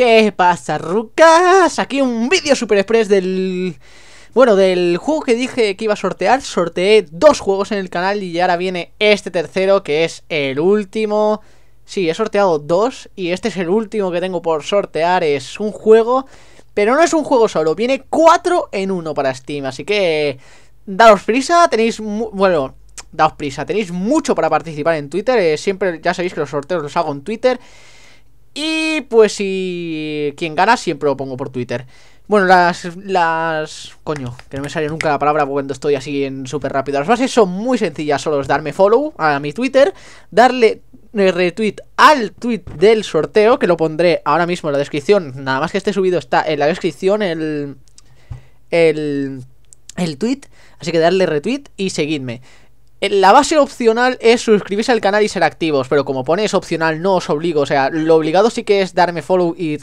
¿Qué pasa, rucas? Aquí un vídeo super express del... Bueno, del juego que dije que iba a sortear, sorteé dos juegos en el canal y ahora viene este tercero que es el último. Sí, he sorteado dos y este es el último que tengo por sortear, es un juego, pero no es un juego solo, viene cuatro en uno para Steam, así que daos prisa, tenéis, bueno, daos prisa, tenéis mucho para participar en Twitter, eh, siempre ya sabéis que los sorteos los hago en Twitter. Y pues si quien gana siempre lo pongo por Twitter. Bueno, las, las... Coño, que no me sale nunca la palabra cuando estoy así en súper rápido. Las bases son muy sencillas, solo es darme follow a mi Twitter, darle retweet al tweet del sorteo, que lo pondré ahora mismo en la descripción. Nada más que esté subido está en la descripción el... El... El tweet, así que darle retweet y seguidme. Eh, la base opcional es suscribirse al canal y ser activos, pero como pone es opcional, no os obligo. O sea, lo obligado sí que es darme follow y,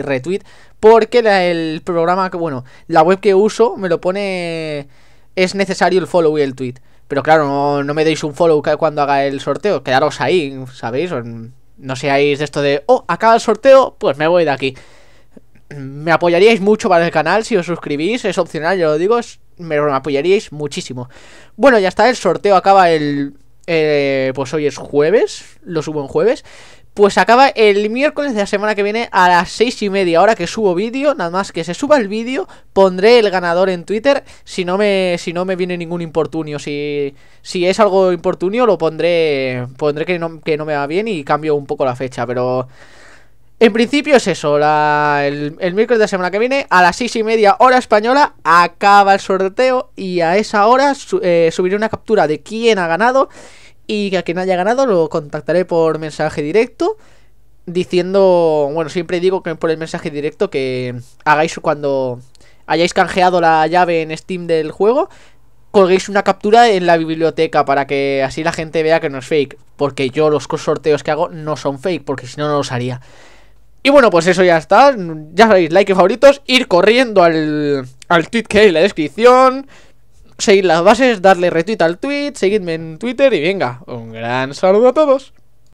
retweet, porque el programa que, bueno, la web que uso me lo pone. Es necesario el follow y el tweet. Pero claro, no, me deis un follow cuando haga el sorteo. Quedaros ahí, ¿sabéis? No seáis de esto de, oh, acaba el sorteo, pues me voy de aquí. Me apoyaríais mucho para el canal si os suscribís, es opcional, yo lo digo, es me, apoyaríais muchísimo. Bueno, ya está, el sorteo acaba el... Eh, pues hoy es jueves, lo subo en jueves. Pues acaba el miércoles de la semana que viene a las seis y media. Ahora que subo vídeo, nada más que se suba el vídeo, pondré el ganador en Twitter. Si no me, si no me viene ningún importunio, si, si es algo importunio, lo pondré. Pondré que no, que no me va bien y cambio un poco la fecha, pero. En principio es eso, el, miércoles de la semana que viene a las 6 y media hora española acaba el sorteo y a esa hora eh, subiré una captura de quién ha ganado y a quien haya ganado lo contactaré por mensaje directo diciendo, bueno, siempre digo que por el mensaje directo que hagáis cuando hayáis canjeado la llave en Steam del juego, colguéis una captura en la biblioteca para que así la gente vea que no es fake, porque yo los sorteos que hago no son fake, porque si no no los haría. Y bueno, pues eso ya está. Ya sabéis, like y favoritos. Ir corriendo al, al tweet que hay en la descripción. Seguir las bases, darle retweet al tweet, seguidme en Twitter y venga, un gran saludo a todos.